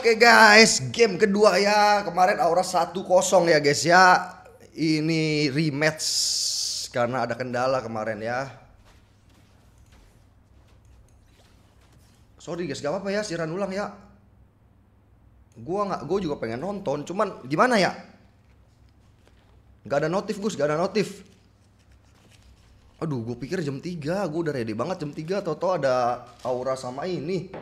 Oke guys, game kedua ya. Kemarin Aura 1-0 ya guys ya. Ini rematch karena ada kendala kemarin ya. Sorry guys, gak apa-apa ya siaran ulang ya. Gua nggak, gue juga pengen nonton, cuman gimana ya? Gak ada notif Gus, gak ada notif. Aduh, gue pikir jam 3, gue udah ready banget jam 3, toto ada Aura sama ini.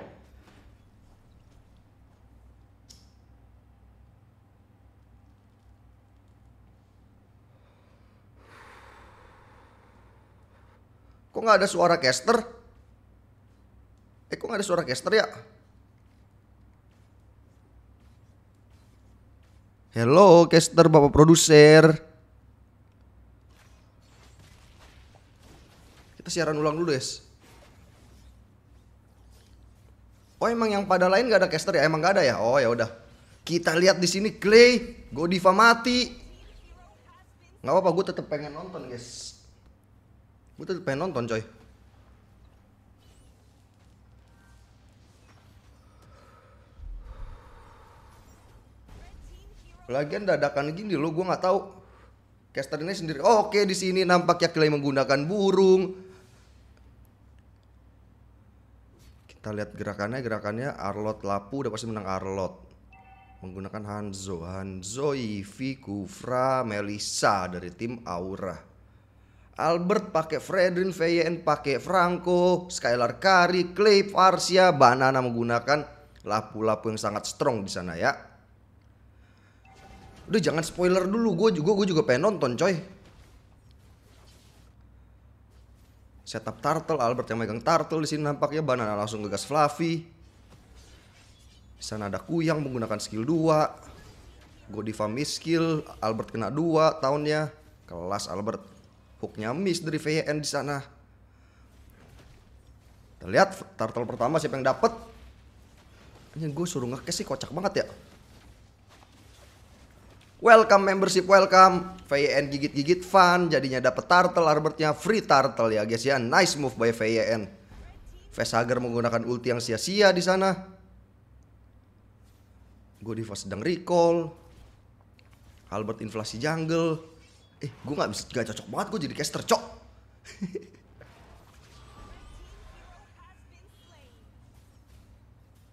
Kok nggak ada suara caster? Eh kok nggak ada suara caster ya? Hello caster bapak produser. Kita siaran ulang dulu guys. Oh emang yang pada lain nggak ada caster ya? Emang nggak ada ya? Oh ya udah. Kita lihat di sini Clay, Godiva mati. Gak apa-apa, gue tetep pengen nonton guys. Gue tuh pengen nonton coy. Lagian dadakan gini lo, gue nggak tahu. Caster ini sendiri. Oh, Oke, okay, di sini nampaknya Clay menggunakan burung. Kita lihat gerakannya, gerakannya Arlot Lapu udah pasti menang Arlot. Menggunakan Hanzo, Hanzo, Ivy, Kufra, Melisa dari tim Aura. Albert pakai Fredrin Feyen pakai Franco Skylar Kari Clay Farsia Banana menggunakan lapu-lapu yang sangat strong di sana ya Udah jangan spoiler dulu, gue juga gue juga pengen nonton coy. Setup turtle, Albert yang megang turtle di sini nampaknya banana langsung ngegas Fluffy. Di sana ada Kuyang menggunakan skill 2. Godiva miss skill, Albert kena 2 tahunnya. Kelas Albert hooknya miss dari VN di sana terlihat lihat turtle pertama siapa yang dapat Yang gue suruh ngekes sih kocak banget ya Welcome membership welcome VN gigit-gigit fun Jadinya dapat turtle Arbertnya free turtle ya guys ya Nice move by VN. Vesager menggunakan ulti yang sia-sia di sana gue di fase sedang recall Albert inflasi jungle eh gue nggak bisa gak cocok banget gue jadi caster cok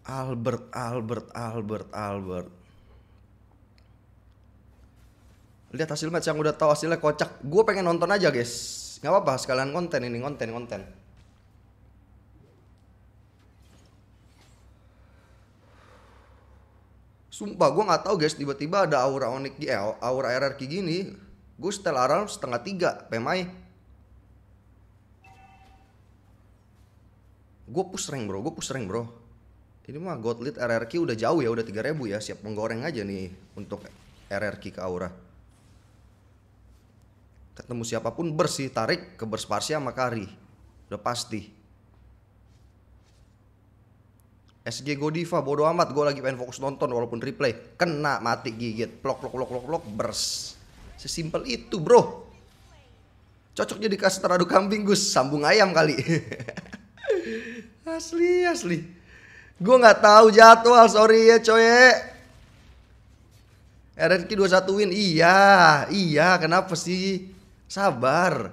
Albert Albert Albert Albert lihat hasil match yang udah tahu hasilnya kocak gue pengen nonton aja guys nggak apa-apa sekalian konten ini konten konten Sumpah gue gak tau guys tiba-tiba ada aura onik eh, aura RRQ gini Gue setel alarm setengah tiga PMI. Gue push rank bro, gue push rank bro. Ini mah God lead RRQ udah jauh ya, udah 3000 ya. Siap menggoreng aja nih untuk RRQ ke Aura. Ketemu siapapun bersih, tarik ke Bersparsia sama Kari. Udah pasti. SG Godiva bodo amat gue lagi pengen fokus nonton walaupun replay kena mati gigit plok plok plok plok plok bers Sesimpel itu bro. Cocok jadi kas teradu kambing Gus, sambung ayam kali. asli, asli. Gue nggak tahu jadwal, sorry ya coy eh, RRQ 21 win, iya, iya, kenapa sih? Sabar.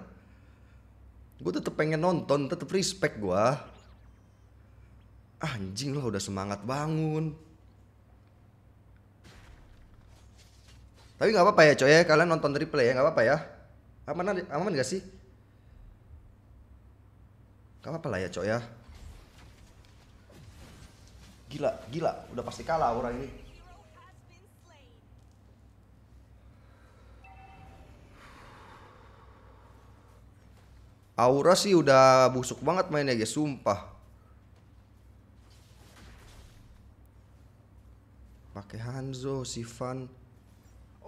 Gue tetep pengen nonton, tetep respect gue. Anjing lah udah semangat bangun. Tapi nggak apa-apa ya coy ya, kalian nonton replay ya nggak apa-apa ya. Aman aman gak sih? Gak apa-apa lah ya coy ya. Gila, gila, udah pasti kalah orang ini. Aura sih udah busuk banget mainnya guys, sumpah. Pakai Hanzo, Sifan.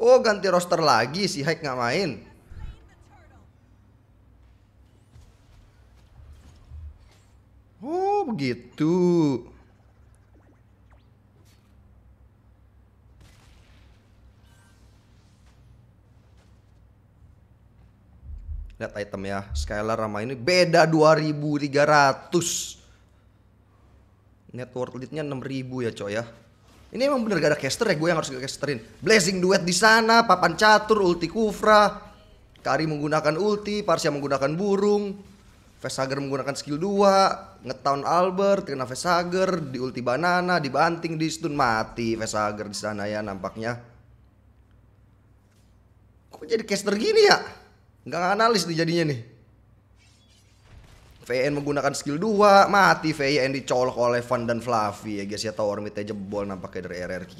Oh ganti roster lagi si Haik nggak main. Oh begitu. Lihat item ya, Skylar sama ini beda 2300. Net worth lead enam 6000 ya, coy ya. Ini emang bener gak ada caster ya gue yang harus gak casterin. Blazing duet di sana, papan catur, ulti kufra. Kari menggunakan ulti, Parsia menggunakan burung. Vesager menggunakan skill 2, ngetown Albert, kena Vesager, di ulti banana, dibanting, di stun, mati Vesager di sana ya nampaknya. Kok jadi caster gini ya? Nggak analis nih jadinya nih. VN menggunakan skill 2, mati VN dicolok oleh Van dan Fluffy ya guys ya tower mid jebol nampaknya dari RRQ.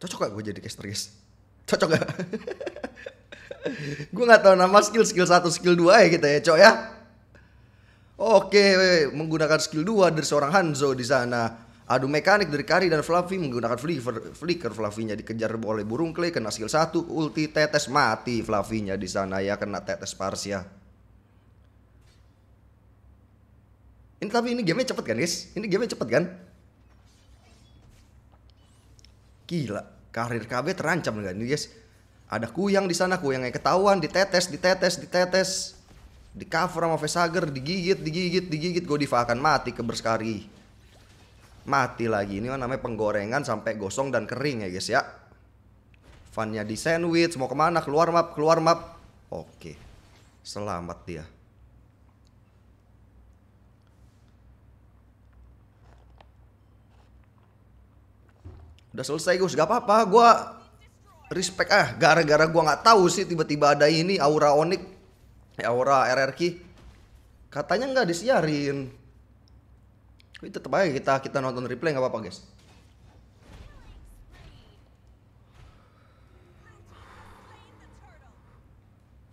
Cocok gak gue jadi caster guys? Cocok gak? gue gak tau nama skill, skill 1, skill 2 ya kita ya cok ya. Oke, menggunakan skill 2 dari seorang Hanzo di sana. Adu mekanik dari Kari dan Fluffy menggunakan flicker, flicker Fluffy-nya dikejar oleh burung clay kena skill 1, ulti tetes mati Fluffy-nya di sana ya kena tetes parsia. Ini tapi ini gamenya cepet kan guys? Ini gamenya cepet kan? Gila, karir KB terancam nggak kan, ini guys. Ada kuyang di sana, kuyangnya ketahuan, ditetes, ditetes, ditetes. Di cover sama Vesager, digigit, digigit, digigit. Godiva akan mati ke berskari. Mati lagi, ini namanya penggorengan sampai gosong dan kering ya guys ya. Fannya di sandwich, mau kemana? Keluar map, keluar map. Oke, selamat dia. udah selesai Gus gak apa-apa gue respect ah gara-gara gue nggak tahu sih tiba-tiba ada ini aura onik ya aura RRQ katanya nggak disiarin tapi tetap aja kita kita nonton replay nggak apa-apa guys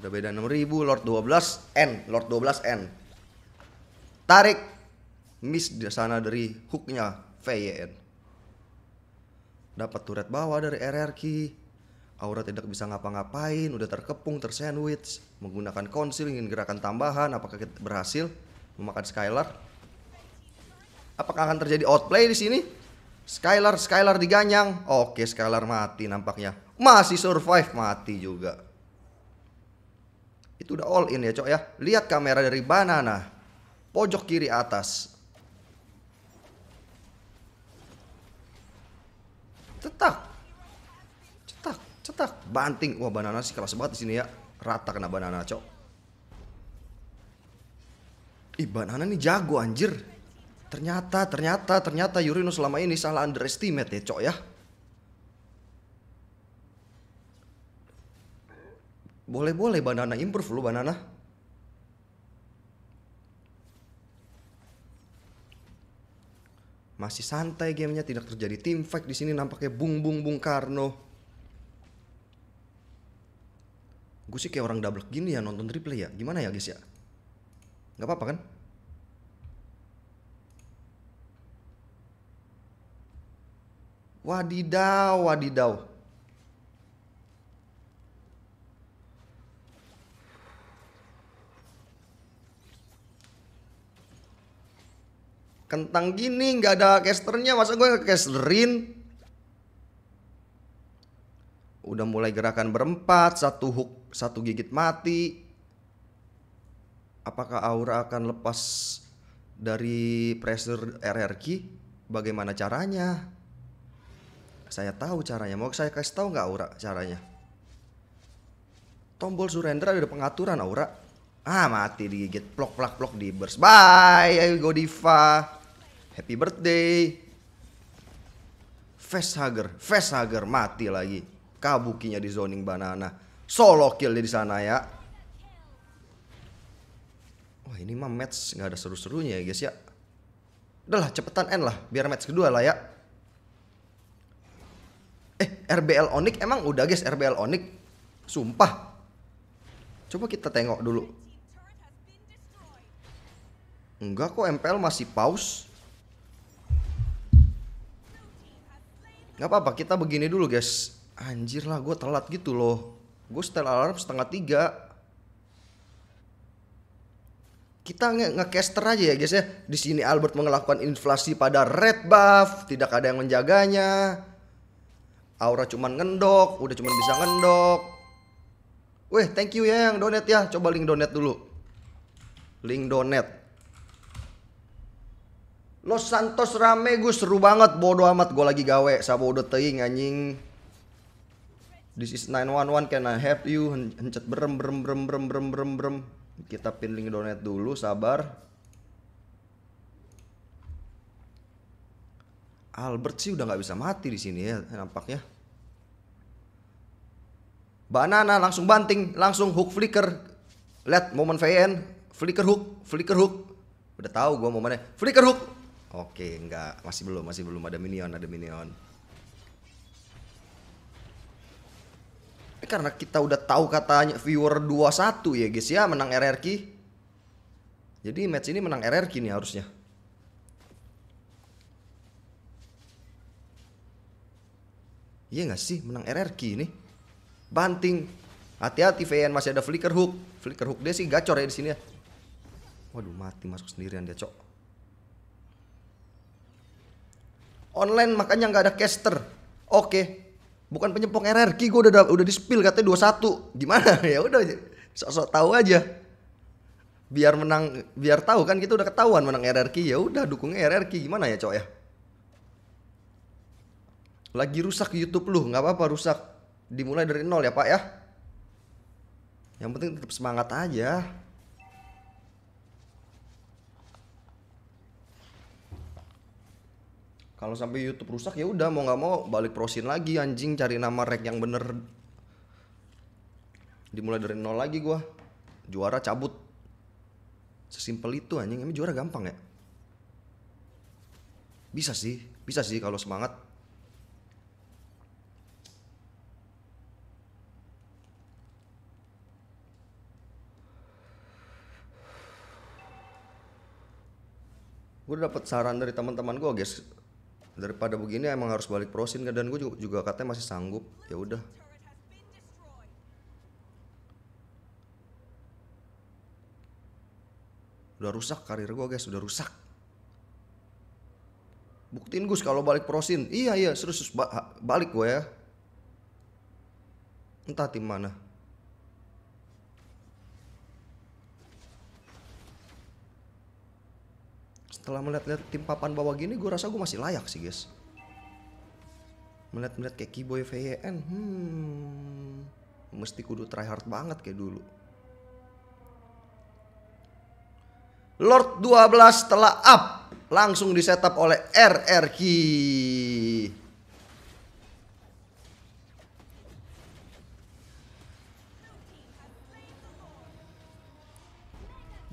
Udah beda 6000 Lord 12 N Lord 12 N Tarik Miss di sana dari hooknya VYN dapat turret bawah dari RRQ. Aura tidak bisa ngapa-ngapain, udah terkepung, tersandwich. Menggunakan konsil ingin gerakan tambahan, apakah kita berhasil memakan Skylar? Apakah akan terjadi outplay di sini? Skylar, Skylar diganyang. Oke, Skylar mati nampaknya. Masih survive, mati juga. Itu udah all in ya, Cok ya. Lihat kamera dari banana. Pojok kiri atas. cetak cetak cetak banting wah banana sih keras banget di sini ya rata kena banana cok ih banana nih jago anjir ternyata ternyata ternyata Yurino selama ini salah underestimate ya cok ya boleh boleh banana improve lu banana Masih santai gamenya, tidak terjadi team fight di sini nampaknya bung bung bung Karno. Gue sih kayak orang double gini ya nonton triple ya. Gimana ya guys ya? nggak apa-apa kan? Wadidaw, wadidaw. kentang gini nggak ada casternya masa gue casterin udah mulai gerakan berempat satu hook satu gigit mati apakah aura akan lepas dari pressure RRQ bagaimana caranya saya tahu caranya mau saya kasih tahu nggak aura caranya tombol surrender ada pengaturan aura ah mati digigit plok plak plok di burst bye ayo Godiva Happy birthday. Vestager, Vestager mati lagi. Kabukinya di zoning banana. Solo kill di sana ya. Wah ini mah match nggak ada seru-serunya ya guys ya. Udah cepetan end lah biar match kedua lah ya. Eh RBL Onyx emang udah guys RBL Onyx. Sumpah. Coba kita tengok dulu. Enggak kok MPL masih pause. nggak apa-apa kita begini dulu guys anjir lah gue telat gitu loh gue setel alarm setengah tiga kita ngecaster nge aja ya guys ya di sini Albert melakukan inflasi pada red buff tidak ada yang menjaganya Aura cuman ngendok udah cuman bisa ngendok Weh, thank you ya yang donate ya. Coba link donate dulu. Link donate. Los Santos rame gue seru banget bodo amat gue lagi gawe sabo udah teing anjing This is 911 can I help you Hencet berem berem berem berem berem berem berem Kita pin link donate dulu sabar Albert sih udah nggak bisa mati di sini ya nampaknya. Banana langsung banting, langsung hook flicker. Lihat momen VN, flicker hook, flicker hook. Udah tahu gue momennya. Flicker hook, Oke, enggak, masih belum, masih belum ada minion, ada minion. Ini eh, karena kita udah tahu katanya viewer 21 ya guys ya menang RRQ. Jadi match ini menang RRQ nih harusnya. Iya enggak sih menang RRQ ini? Banting. Hati-hati VN masih ada flicker hook. Flicker hook dia sih gacor ya di sini ya. Waduh mati masuk sendirian dia, Cok. online makanya nggak ada caster oke bukan penyempong RRQ gue udah udah di spill katanya 21 gimana ya udah sok-sok tahu aja biar menang biar tahu kan kita udah ketahuan menang RRQ ya udah dukungnya RRQ gimana ya cowok ya lagi rusak YouTube lu nggak apa-apa rusak dimulai dari nol ya pak ya yang penting tetap semangat aja kalau sampai YouTube rusak ya udah mau nggak mau balik prosin lagi anjing cari nama rek yang bener dimulai dari nol lagi gua juara cabut sesimpel itu anjing ini juara gampang ya bisa sih bisa sih kalau semangat gue dapet saran dari teman-teman gue guys daripada begini emang harus balik prosin kan dan gue juga, juga katanya masih sanggup ya udah udah rusak karir gue guys udah rusak buktiin Gus kalau balik prosin iya iya serius, serius ba balik gue ya entah tim mana setelah melihat-lihat tim papan bawah gini gue rasa gue masih layak sih guys melihat-melihat kayak Kiboy VYN e hmm mesti kudu try hard banget kayak dulu Lord 12 telah up langsung di setup oleh RRQ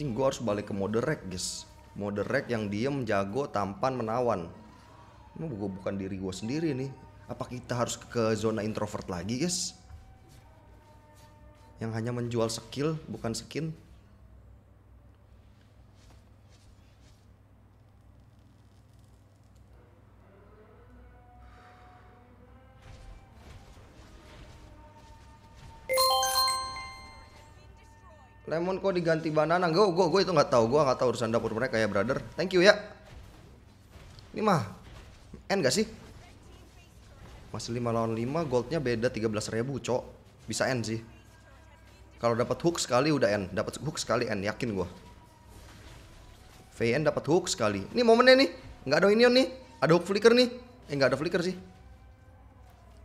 Jing gue harus balik ke mode rek guys moderek yang diem jago tampan menawan ini bukan diri gue sendiri nih apa kita harus ke zona introvert lagi guys yang hanya menjual skill bukan skin lemon kok diganti banana gue gue gue itu nggak tahu gue nggak tahu urusan dapur mereka ya brother thank you ya ini mah n gak sih masih 5 lawan 5 goldnya beda 13 ribu cok bisa n sih kalau dapat hook sekali udah n dapat hook sekali n yakin gue VN dapat hook sekali ini momennya nih nggak ada ini nih ada hook flicker nih eh nggak ada flicker sih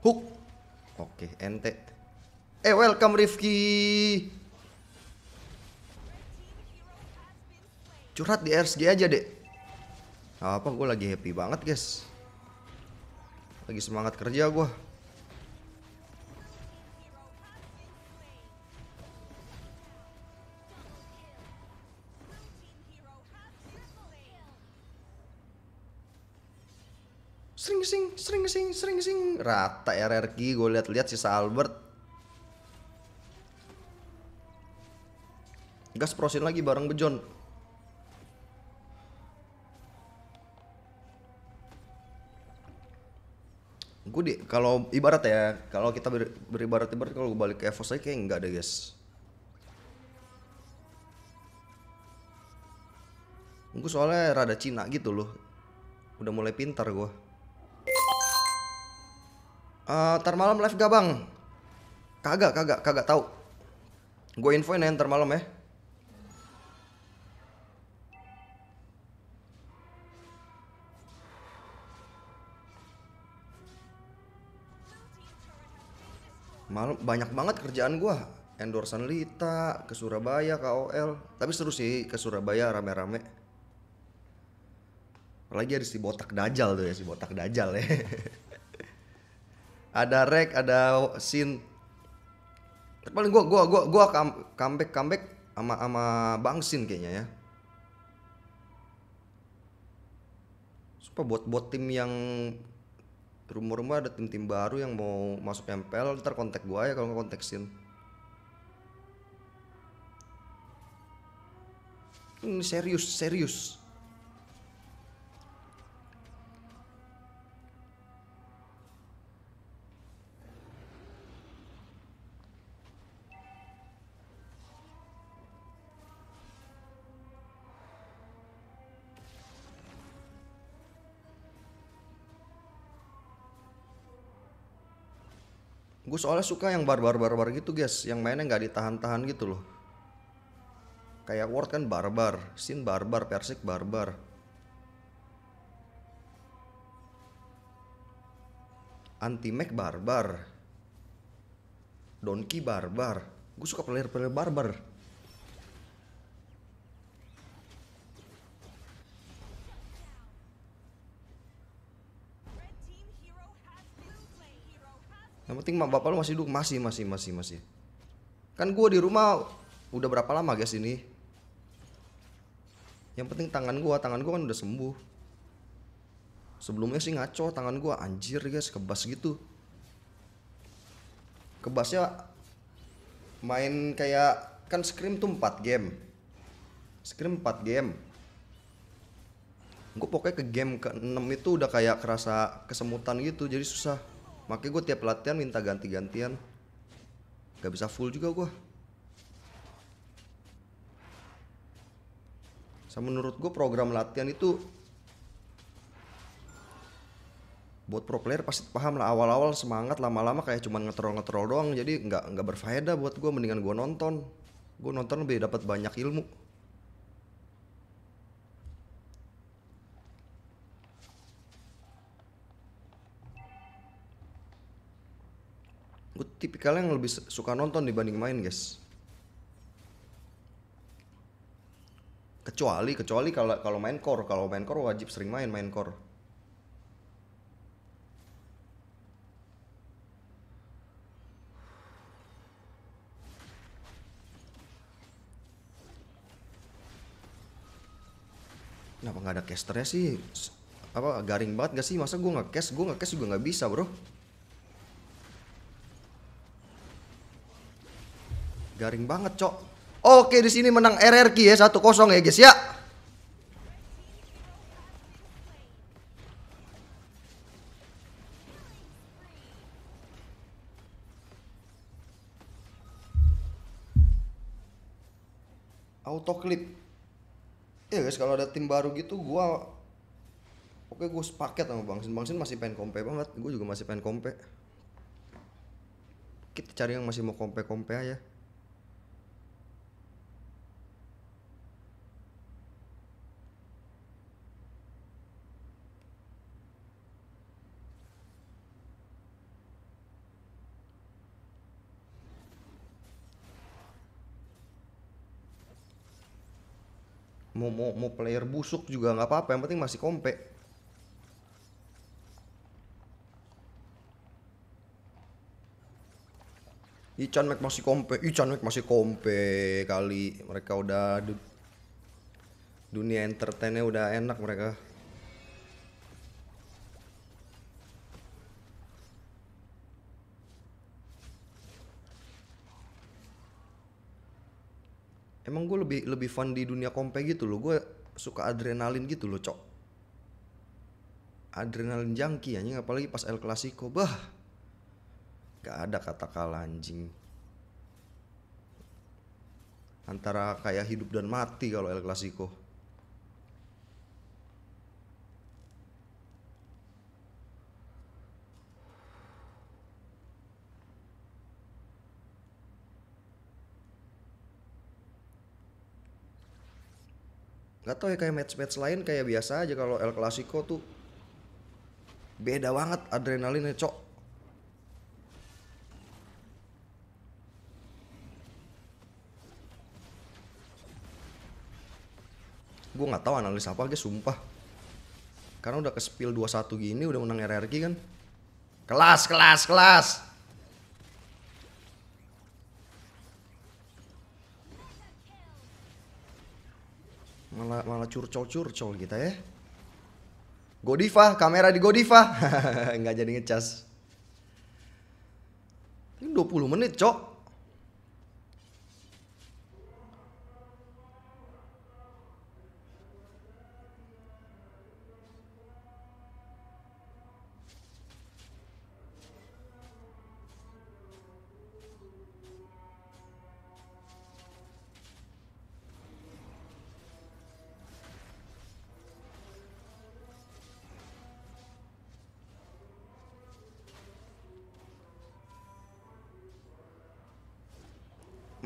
hook oke ente eh welcome Rifki Curhat di RSG aja, deh Nah, apa gue lagi happy banget, guys. Lagi semangat kerja gue. sering sing sering sing sering sing rata ya, RRQ gue lihat-lihat sisa Albert gas prosin lagi bareng Bejon gue di kalau ibarat ya kalau kita ber, beribarat ibarat kalau gue balik ke Evos aja kayak nggak ada guys gue soalnya rada Cina gitu loh udah mulai pintar gue uh, ntar malam live gak bang kagak kagak kagak tahu gue infoin ya ntar malam ya malam banyak banget kerjaan gue endorsean Lita ke Surabaya KOL tapi seru sih ke Surabaya rame-rame lagi ada si botak dajal tuh ya si botak dajal ya ada rek ada sin paling gue gue gue gue comeback comeback ama ama bang sin kayaknya ya Supaya buat buat tim yang rumor-rumor ada tim-tim baru yang mau masuk MPL ntar kontak gue ya kalau nggak kontaksin hmm, serius serius gue soalnya suka yang barbar barbar gitu guys yang mainnya nggak ditahan-tahan gitu loh kayak Ward kan barbar Sin barbar Persik barbar Anti-Mac barbar Donkey barbar Gue suka player-player barbar yang penting mak bapak lu masih duduk masih masih masih masih kan gua di rumah udah berapa lama guys ini yang penting tangan gua tangan gua kan udah sembuh sebelumnya sih ngaco tangan gua anjir guys kebas gitu kebasnya main kayak kan scream tuh 4 game Scream 4 game gue pokoknya ke game ke 6 itu udah kayak kerasa kesemutan gitu jadi susah makanya gue tiap latihan minta ganti-gantian gak bisa full juga gue Saya menurut gue program latihan itu buat pro player pasti paham lah awal-awal semangat lama-lama kayak cuman ngetrol-ngetrol doang jadi nggak nggak berfaedah buat gue mendingan gue nonton gue nonton lebih dapat banyak ilmu tipikal yang lebih suka nonton dibanding main guys kecuali kecuali kalau kalau main core kalau main core wajib sering main main core Kenapa nggak ada casternya sih? Apa garing banget gak sih? Masa gue nggak cash? Gue nggak cash juga nggak bisa bro. Garing banget, Cok. Oke, di sini menang RRQ ya 1-0 ya, guys ya. Auto clip. Ya guys, kalau ada tim baru gitu gua Oke, gue sepaket sama bangsin bangsin masih pengen kompe banget. Gue juga masih pengen kompe. Kita cari yang masih mau kompe-kompe aja. mau mau mau player busuk juga nggak apa-apa yang penting masih kompe Ichan Mac masih kompe, Ican Mac masih kompe kali mereka udah du dunia entertainnya udah enak mereka. emang gue lebih lebih fun di dunia kompe gitu loh gue suka adrenalin gitu loh cok adrenalin jangki anjing apalagi pas El Clasico bah gak ada kata kalah anjing antara kayak hidup dan mati kalau El Clasico gak tau ya kayak match-match lain kayak biasa aja kalau El Clasico tuh beda banget adrenalinnya cok gue nggak tahu analis apa guys sumpah karena udah ke spill 21 gini udah menang RRQ kan kelas kelas kelas Malah malah curcol-curcol kita ya. Godiva, kamera di Godiva. Nggak jadi ngecas. Ini 20 menit, Cok.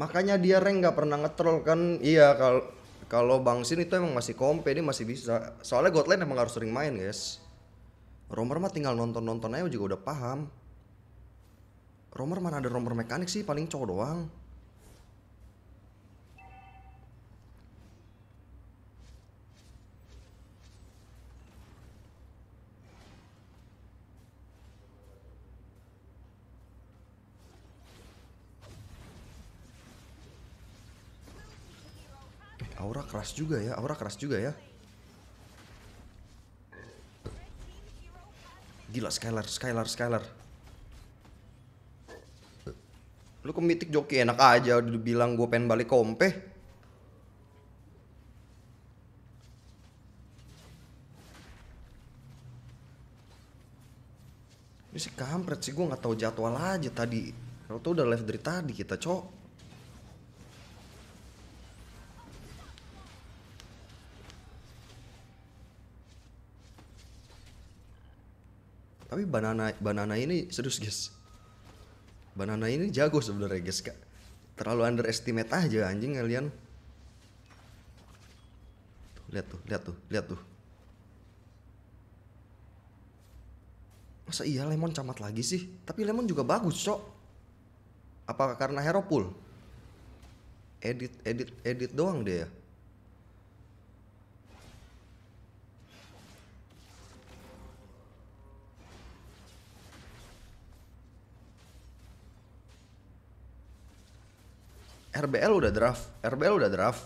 makanya dia rank nggak pernah ngetrol kan iya kalau kalau Bang Sin itu emang masih kompe dia masih bisa soalnya Godland emang harus sering main guys Romer mah tinggal nonton-nonton aja juga udah paham Romer mana ada Romer mekanik sih paling cowok doang Aura keras juga ya, aura keras juga ya. Gila, Skylar, Skylar, Skylar. Lu ke mitik joki enak aja udah bilang gue pengen balik kompe. Ini sih kampret sih gue nggak tahu jadwal aja tadi. Kalau tuh udah live dari tadi kita cok. tapi banana banana ini serius guys banana ini jago sebenarnya guys kak terlalu underestimate aja anjing kalian tuh, lihat tuh lihat tuh lihat tuh masa iya lemon camat lagi sih tapi lemon juga bagus cok apakah karena hero pool edit edit edit doang deh ya RBL udah draft, RBL udah draft.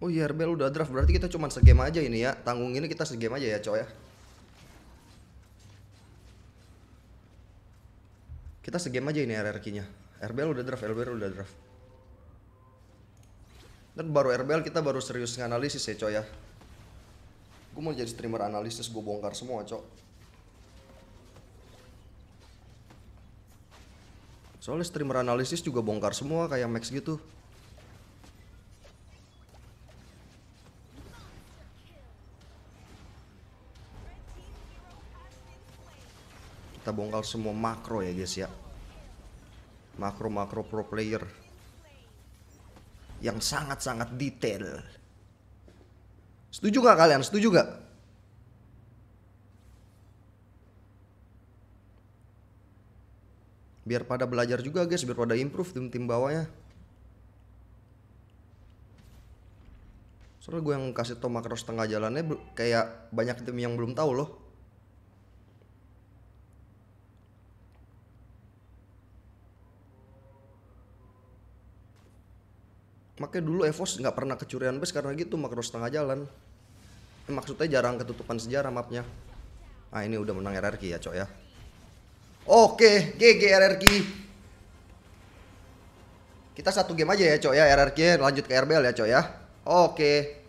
Oh iya RBL udah draft, berarti kita cuma segame aja ini ya. Tanggung ini kita segame aja ya, coy ya. Kita segame aja ini RRQ-nya. RBL udah draft, RBL udah draft. Dan baru RBL kita baru serius nganalisis ya, coy ya. Gue mau jadi streamer analisis, gue bongkar semua, coy. Soalnya streamer analisis juga bongkar semua kayak Max gitu. Kita bongkar semua makro ya guys ya. Makro-makro pro player. Yang sangat-sangat detail. Setuju gak kalian? Setuju gak? biar pada belajar juga guys biar pada improve tim tim bawahnya soalnya gue yang kasih tau makro setengah jalannya kayak banyak tim yang belum tahu loh makanya dulu Evos nggak pernah kecurian base karena gitu makro setengah jalan eh, maksudnya jarang ketutupan sejarah mapnya ah ini udah menang RRQ ya cok ya Oke, GG RRQ. Kita satu game aja ya, Cok ya. RRQ lanjut ke RBL ya, Cok ya. Oke.